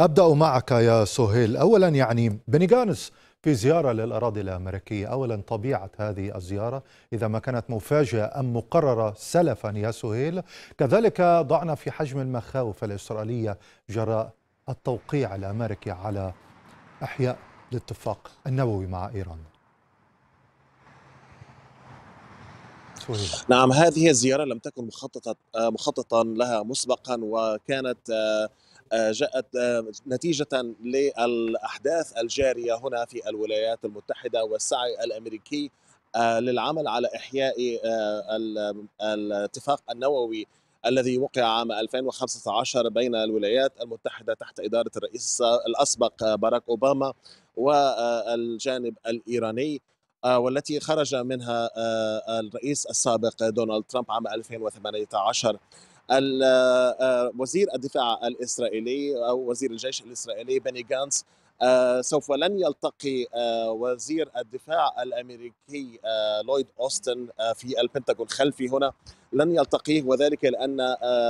أبدأ معك يا سهيل أولا يعني بني في زيارة للأراضي الأمريكية أولا طبيعة هذه الزيارة إذا ما كانت مفاجئة أم مقررة سلفا يا سهيل كذلك ضعنا في حجم المخاوف الإسرائيلية جراء التوقيع الأمريكي على أحياء الاتفاق النووي مع إيران نعم هذه الزيارة لم تكن مخططة مخططا لها مسبقا وكانت آه، آه، جاءت آه، نتيجة للأحداث الجارية هنا في الولايات المتحدة والسعي الأمريكي آه، للعمل على إحياء الاتفاق النووي الذي وقع عام 2015 بين الولايات المتحدة تحت إدارة الرئيس الأسبق باراك أوباما والجانب الإيراني والتي خرج منها الرئيس السابق دونالد ترامب عام 2018 آه، وزير الدفاع الاسرائيلي او وزير الجيش الاسرائيلي بني غانس آه، سوف لن يلتقي آه، وزير الدفاع الامريكي لويد اوستن في البنتاغون خلفي هنا لن يلتقيه وذلك لان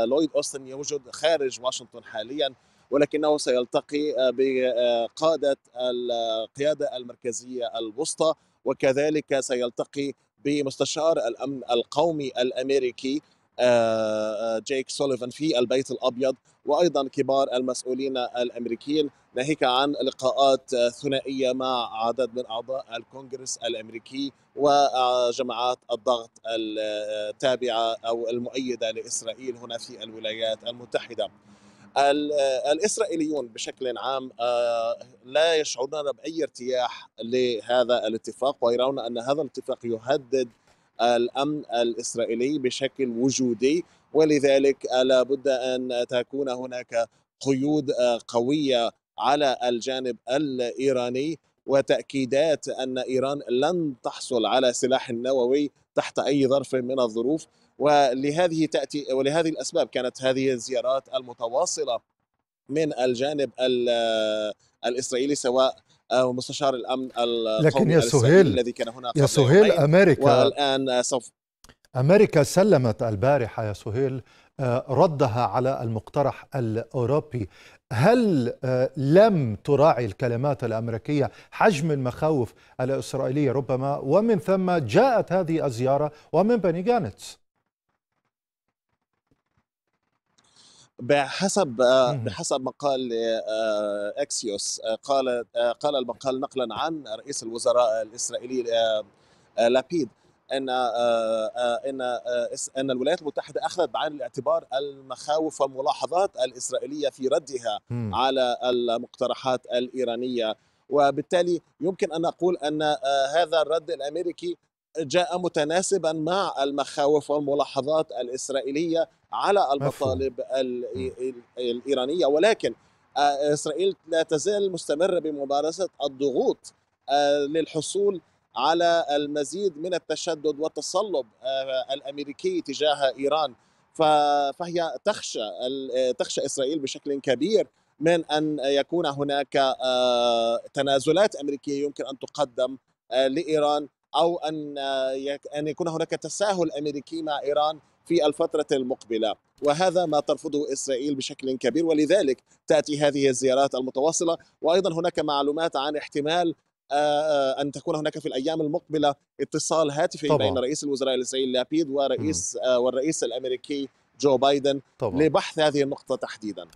لويد اوستن يوجد خارج واشنطن حاليا ولكنه سيلتقي بقاده القياده المركزيه الوسطى وكذلك سيلتقي بمستشار الامن القومي الامريكي آه، آه، جيك سوليفان في البيت الابيض وايضا كبار المسؤولين الامريكيين ناهيك عن لقاءات ثنائيه مع عدد من اعضاء الكونغرس الامريكي وجماعات الضغط التابعه او المؤيده لاسرائيل هنا في الولايات المتحده. الاسرائيليون بشكل عام آه، لا يشعرون باي ارتياح لهذا الاتفاق ويرون ان هذا الاتفاق يهدد الامن الاسرائيلي بشكل وجودي ولذلك لابد ان تكون هناك قيود آه، قويه على الجانب الايراني وتاكيدات ان ايران لن تحصل على سلاح نووي تحت اي ظرف من الظروف ولهذه تاتي ولهذه الاسباب كانت هذه الزيارات المتواصله من الجانب آه، الاسرائيلي سواء آه، ومستشار الامن لكن يا سهيل الذي كان هنا يا سهيل امريكا والان سوف امريكا سلمت البارحه يا سهيل آه، ردها على المقترح الاوروبي هل آه، لم تراعي الكلمات الامريكيه حجم المخاوف الاسرائيليه ربما ومن ثم جاءت هذه الزياره ومن بني جانتس بحسب آه، إمم. بحسب مقال آه، آه، اكسيوس قال قال المقال نقلا عن رئيس الوزراء الاسرائيلي لابيد ان ان ان الولايات المتحده اخذت بعين الاعتبار المخاوف والملاحظات الاسرائيليه في ردها إمم. على المقترحات الايرانيه وبالتالي يمكن ان نقول ان هذا الرد الامريكي جاء متناسبا مع المخاوف والملاحظات الإسرائيلية على المطالب الإيرانية ولكن آه، إسرائيل لا تزال مستمرة بممارسة الضغوط آه، للحصول على المزيد من التشدد والتصلب آه، الامريكي تجاه ايران فهي تخشى تخشى اسرائيل بشكل كبير من ان يكون هناك تنازلات امريكيه يمكن ان تقدم لايران او ان ان يكون هناك تساهل امريكي مع ايران في الفتره المقبله وهذا ما ترفضه اسرائيل بشكل كبير ولذلك تاتي هذه الزيارات المتواصله وايضا هناك معلومات عن احتمال ان تكون هناك في الايام المقبله اتصال هاتفي طبعا. بين رئيس الوزراء الاسرائيلي لابيد ورئيس م. والرئيس الامريكي جو بايدن طبعا. لبحث هذه النقطه تحديدا